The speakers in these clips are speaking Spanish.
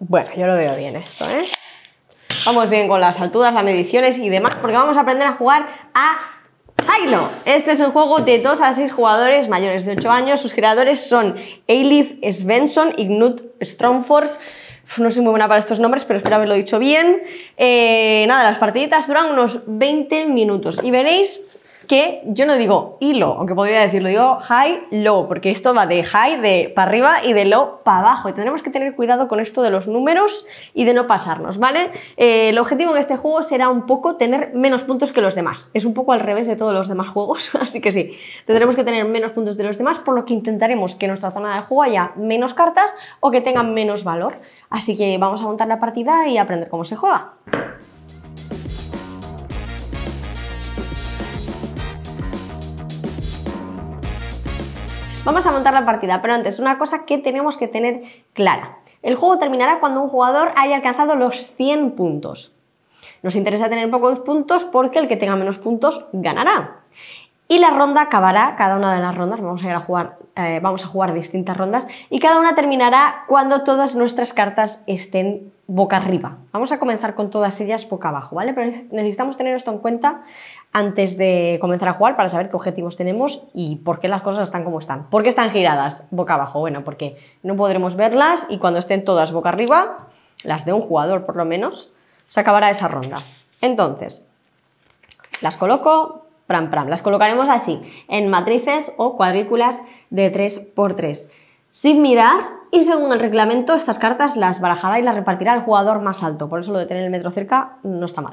Bueno, yo lo veo bien esto, ¿eh? Vamos bien con las alturas, las mediciones y demás, porque vamos a aprender a jugar a Hilo. Este es un juego de 2 a 6 jugadores mayores de 8 años. Sus creadores son Eilif Svensson y Knut Stromfors. No soy muy buena para estos nombres, pero espero haberlo dicho bien. Eh, nada, las partiditas duran unos 20 minutos y veréis que yo no digo hilo, aunque podría decirlo, digo high, low, porque esto va de high, de para arriba y de low para abajo. Y tendremos que tener cuidado con esto de los números y de no pasarnos, ¿vale? Eh, el objetivo en este juego será un poco tener menos puntos que los demás. Es un poco al revés de todos los demás juegos, así que sí, tendremos que tener menos puntos de los demás, por lo que intentaremos que nuestra zona de juego haya menos cartas o que tengan menos valor. Así que vamos a montar la partida y aprender cómo se juega. Vamos a montar la partida, pero antes una cosa que tenemos que tener clara. El juego terminará cuando un jugador haya alcanzado los 100 puntos. Nos interesa tener pocos puntos porque el que tenga menos puntos ganará. Y la ronda acabará, cada una de las rondas, vamos a ir a jugar eh, vamos a jugar distintas rondas y cada una terminará cuando todas nuestras cartas estén boca arriba. Vamos a comenzar con todas ellas boca abajo, ¿vale? Pero necesitamos tener esto en cuenta antes de comenzar a jugar para saber qué objetivos tenemos y por qué las cosas están como están. ¿Por qué están giradas boca abajo? Bueno, porque no podremos verlas y cuando estén todas boca arriba, las de un jugador por lo menos, se acabará esa ronda. Entonces, las coloco, pram pram. Las colocaremos así, en matrices o cuadrículas de 3x3. Sin mirar, y según el reglamento, estas cartas las barajará y las repartirá el jugador más alto. Por eso lo de tener el metro cerca no está mal.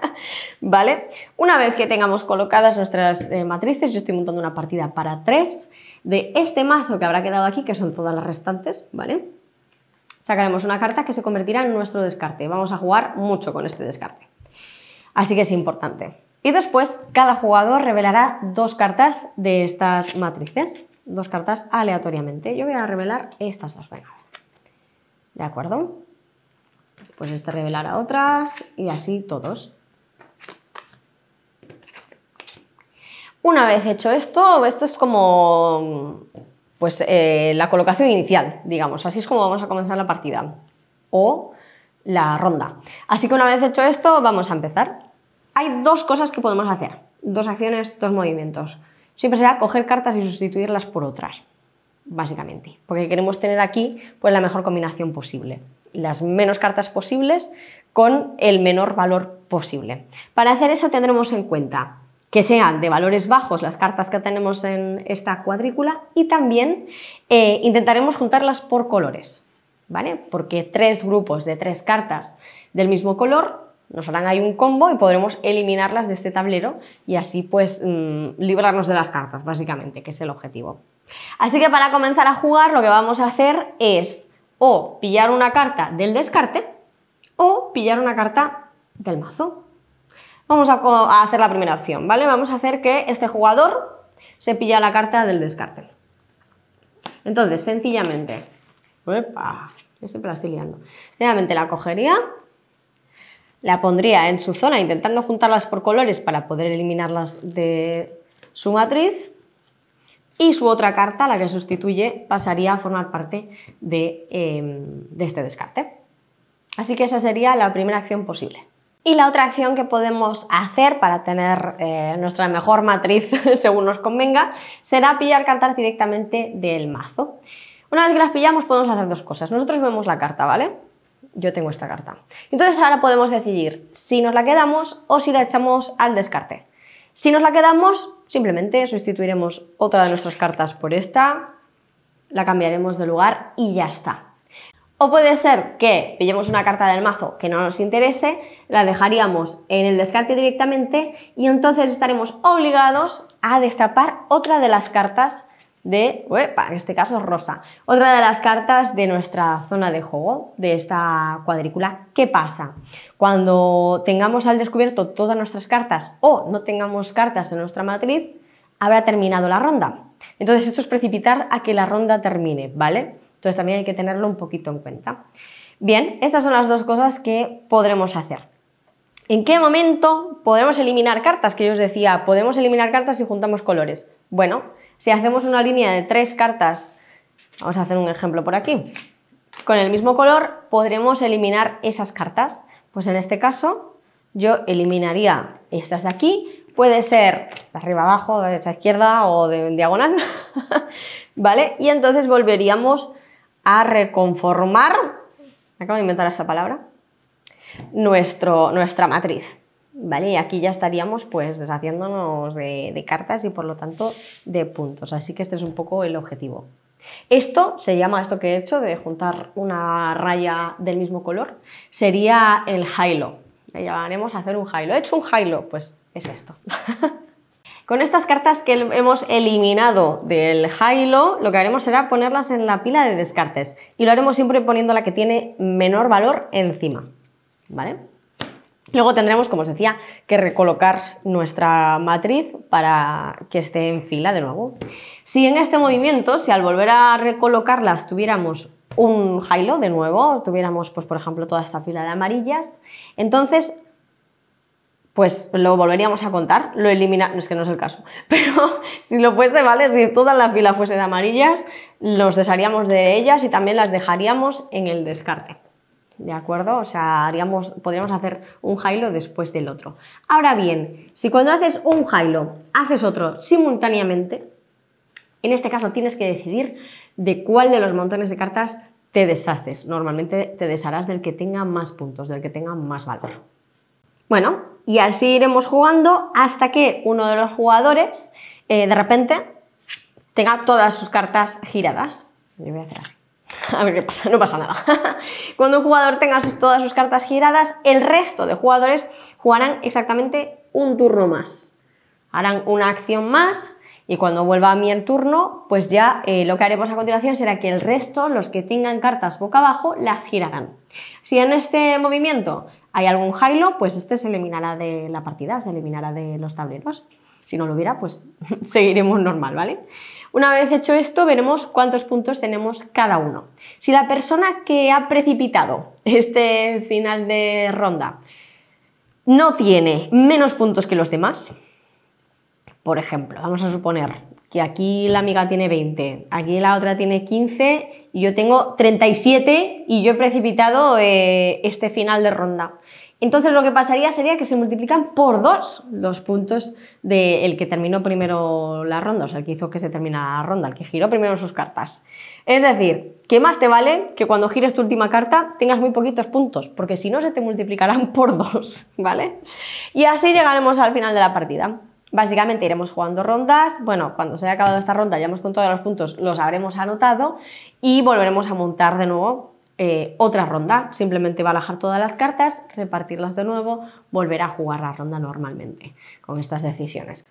¿Vale? Una vez que tengamos colocadas nuestras eh, matrices, yo estoy montando una partida para tres de este mazo que habrá quedado aquí, que son todas las restantes, ¿vale? Sacaremos una carta que se convertirá en nuestro descarte. Vamos a jugar mucho con este descarte. Así que es importante. Y después cada jugador revelará dos cartas de estas matrices, dos cartas aleatoriamente. Yo voy a revelar estas dos, venga. ¿De acuerdo? Pues este revelará otras y así todos. Una vez hecho esto, esto es como pues, eh, la colocación inicial, digamos. Así es como vamos a comenzar la partida o la ronda. Así que una vez hecho esto, vamos a empezar hay dos cosas que podemos hacer, dos acciones, dos movimientos. Siempre será coger cartas y sustituirlas por otras, básicamente, porque queremos tener aquí pues, la mejor combinación posible, las menos cartas posibles con el menor valor posible. Para hacer eso tendremos en cuenta que sean de valores bajos las cartas que tenemos en esta cuadrícula y también eh, intentaremos juntarlas por colores, ¿vale? Porque tres grupos de tres cartas del mismo color nos harán ahí un combo y podremos eliminarlas de este tablero y así pues mm, librarnos de las cartas, básicamente, que es el objetivo. Así que para comenzar a jugar lo que vamos a hacer es o pillar una carta del descarte o pillar una carta del mazo. Vamos a, hacer la primera opción, ¿vale? Vamos a hacer que este jugador se pilla la carta del descarte. Entonces, sencillamente, ¡epa! Yo siempre la estoy liando. Sencillamente la cogería la pondría en su zona intentando juntarlas por colores para poder eliminarlas de su matriz y su otra carta, la que sustituye, pasaría a formar parte de, em, este descarte. Así que esa sería la primera acción posible. Y la otra acción que podemos hacer para tener eh, nuestra mejor matriz, según nos convenga, será pillar cartas directamente del mazo. Una vez que las pillamos podemos hacer dos cosas. Nosotros vemos la carta, ¿vale? yo tengo esta carta. Entonces ahora podemos decidir si nos la quedamos o si la echamos al descarte. Si nos la quedamos, simplemente sustituiremos otra de nuestras cartas por esta, la cambiaremos de lugar y ya está. O puede ser que pillemos una carta del mazo que no nos interese, la dejaríamos en el descarte directamente y entonces estaremos obligados a destapar otra de las cartas de, en este caso rosa. Otra de las cartas de nuestra zona de juego, de esta cuadrícula, ¿qué pasa? Cuando tengamos al descubierto todas nuestras cartas o no tengamos cartas en nuestra matriz, habrá terminado la ronda. Entonces esto es precipitar a que la ronda termine, ¿vale? Entonces también hay que tenerlo un poquito en cuenta. Bien, estas son las dos cosas que podremos hacer. ¿En qué momento podemos eliminar cartas? Que yo os decía, podemos eliminar cartas si juntamos colores. Bueno, si hacemos una línea de tres cartas, vamos a hacer un ejemplo por aquí, con el mismo color podremos eliminar esas cartas. Pues en este caso yo eliminaría estas de aquí, puede ser de arriba abajo, de derecha a izquierda o de en diagonal, ¿vale? Y entonces volveríamos a reconformar, acabo de inventar esa palabra, nuestro, nuestra matriz. ¿vale? Y aquí ya estaríamos pues deshaciéndonos de, cartas y por lo tanto de puntos. Así que este es un poco el objetivo. Esto se llama, esto que he hecho de juntar una raya del mismo color, sería el hilo. Le llamaremos a hacer un hilo. ¿He hecho un hilo? Pues es esto. Con estas cartas que hemos eliminado del hilo, lo que haremos será ponerlas en la pila de descartes y lo haremos siempre poniendo la que tiene menor valor encima. ¿Vale? Luego tendremos, como os decía, que recolocar nuestra matriz para que esté en fila de nuevo. Si en este movimiento, si al volver a recolocarlas tuviéramos un hilo de nuevo, tuviéramos, pues, por ejemplo, toda esta fila de amarillas, entonces pues lo volveríamos a contar, lo eliminamos, es que no es el caso, pero si lo fuese, ¿vale? Si toda la fila fuese de amarillas, los desharíamos de ellas y también las dejaríamos en el descarte. ¿de acuerdo? O sea, haríamos, podríamos hacer un jailo después del otro. Ahora bien, si cuando haces un jailo haces otro simultáneamente, en este caso tienes que decidir de cuál de los montones de cartas te deshaces. Normalmente te desharás del que tenga más puntos, del que tenga más valor. Bueno, y así iremos jugando hasta que uno de los jugadores eh, de repente tenga todas sus cartas giradas. Yo voy a hacer así. a ver qué pasa, no pasa nada. Cuando un jugador tenga todas sus cartas giradas, el resto de jugadores jugarán exactamente un turno más. Harán una acción más y cuando vuelva a mí el turno, pues ya eh, lo que haremos a continuación será que el resto, los que tengan cartas boca abajo, las girarán. Si en este movimiento hay algún jailo, pues este se eliminará de la partida, se eliminará de los tableros. Si no lo hubiera, pues seguiremos normal, ¿vale? Una vez hecho esto, veremos cuántos puntos tenemos cada uno. Si la persona que ha precipitado este final de ronda no tiene menos puntos que los demás, por ejemplo, vamos a suponer que aquí la amiga tiene 20, aquí la otra tiene 15 y yo tengo 37 y yo he precipitado eh, este final de ronda. Entonces lo que pasaría sería que se multiplican por dos los puntos del el que terminó primero la ronda, o sea, el que hizo que se terminara la ronda, el que giró primero sus cartas. Es decir, ¿qué más te vale que cuando gires tu última carta tengas muy poquitos puntos, porque si no se te multiplicarán por dos, ¿vale? Y así llegaremos al final de la partida. Básicamente iremos jugando rondas, bueno, cuando se haya acabado esta ronda, ya hemos contado los puntos, los habremos anotado y volveremos a montar de nuevo eh, otra ronda. Simplemente va a bajar todas las cartas, repartirlas de nuevo, volver a jugar la ronda normalmente con estas decisiones.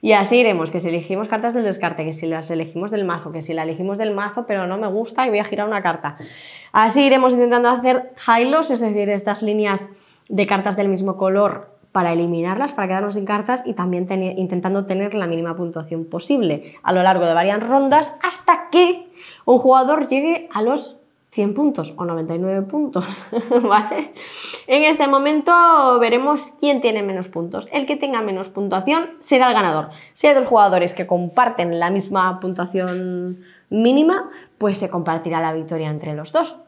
Y así iremos, que si elegimos cartas del descarte, que si las elegimos del mazo, que si la elegimos del mazo, pero no me gusta y voy a girar una carta. Así iremos intentando hacer high es decir, estas líneas de cartas del mismo color para eliminarlas, para quedarnos sin cartas y también intentando tener la mínima puntuación posible a lo largo de varias rondas hasta que un jugador llegue a los 100 puntos o 99 puntos, ¿vale? En este momento veremos quién tiene menos puntos. El que tenga menos puntuación será el ganador. Si hay dos jugadores que comparten la misma puntuación mínima, pues se compartirá la victoria entre los dos.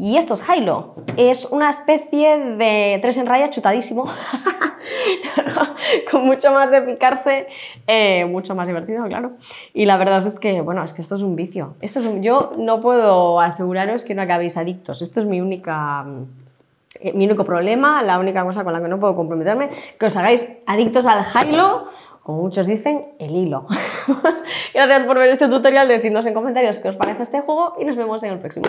Y esto es Hilo. Es una especie de tres en raya chutadísimo. Con mucho más de picarse, eh, mucho más divertido, claro. Y la verdad es que, bueno, es que esto es un vicio. Esto yo no puedo aseguraros que no acabéis adictos. Esto es mi única eh, mi único problema, la única cosa con la que no puedo comprometerme, que os hagáis adictos al Hilo como muchos dicen, el hilo. Gracias por ver este tutorial, decidnos en comentarios qué os parece este juego y nos vemos en el próximo.